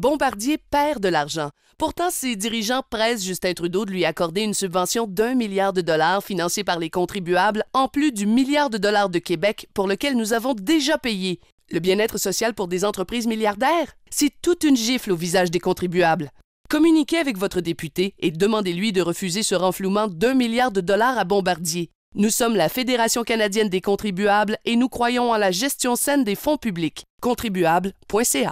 Bombardier perd de l'argent. Pourtant, ses dirigeants pressent Justin Trudeau de lui accorder une subvention d'un milliard de dollars financée par les contribuables, en plus du milliard de dollars de Québec pour lequel nous avons déjà payé. Le bien-être social pour des entreprises milliardaires? C'est toute une gifle au visage des contribuables. Communiquez avec votre député et demandez-lui de refuser ce renflouement d'un milliard de dollars à Bombardier. Nous sommes la Fédération canadienne des contribuables et nous croyons en la gestion saine des fonds publics. contribuables.ca